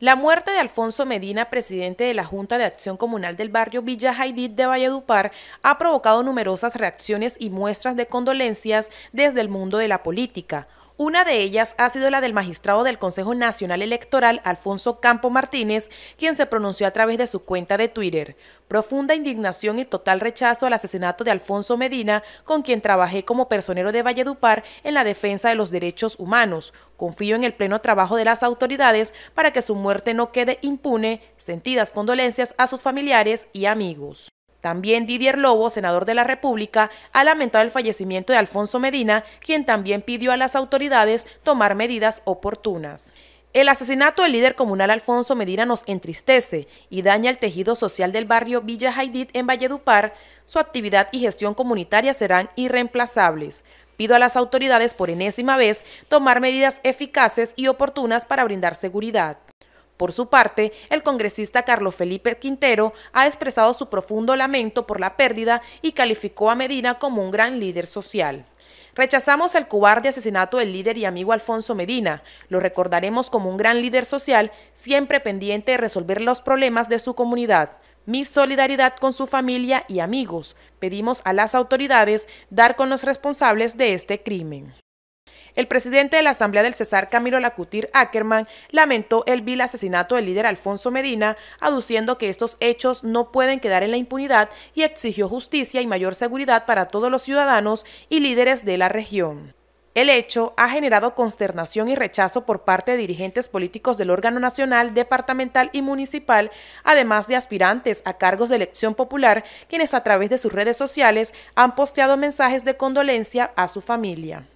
La muerte de Alfonso Medina, presidente de la Junta de Acción Comunal del barrio Villa Jaidit de Valledupar, ha provocado numerosas reacciones y muestras de condolencias desde el mundo de la política. Una de ellas ha sido la del magistrado del Consejo Nacional Electoral, Alfonso Campo Martínez, quien se pronunció a través de su cuenta de Twitter. Profunda indignación y total rechazo al asesinato de Alfonso Medina, con quien trabajé como personero de Valledupar en la defensa de los derechos humanos. Confío en el pleno trabajo de las autoridades para que su muerte no quede impune. Sentidas condolencias a sus familiares y amigos. También Didier Lobo, senador de la República, ha lamentado el fallecimiento de Alfonso Medina, quien también pidió a las autoridades tomar medidas oportunas. El asesinato del líder comunal Alfonso Medina nos entristece y daña el tejido social del barrio Villa Jaidit en Valledupar. Su actividad y gestión comunitaria serán irreemplazables. Pido a las autoridades por enésima vez tomar medidas eficaces y oportunas para brindar seguridad. Por su parte, el congresista Carlos Felipe Quintero ha expresado su profundo lamento por la pérdida y calificó a Medina como un gran líder social. Rechazamos el cobarde asesinato del líder y amigo Alfonso Medina. Lo recordaremos como un gran líder social, siempre pendiente de resolver los problemas de su comunidad. Mi solidaridad con su familia y amigos. Pedimos a las autoridades dar con los responsables de este crimen. El presidente de la Asamblea del Cesar, Camilo Lacutir Ackerman, lamentó el vil asesinato del líder Alfonso Medina, aduciendo que estos hechos no pueden quedar en la impunidad y exigió justicia y mayor seguridad para todos los ciudadanos y líderes de la región. El hecho ha generado consternación y rechazo por parte de dirigentes políticos del órgano nacional, departamental y municipal, además de aspirantes a cargos de elección popular, quienes a través de sus redes sociales han posteado mensajes de condolencia a su familia.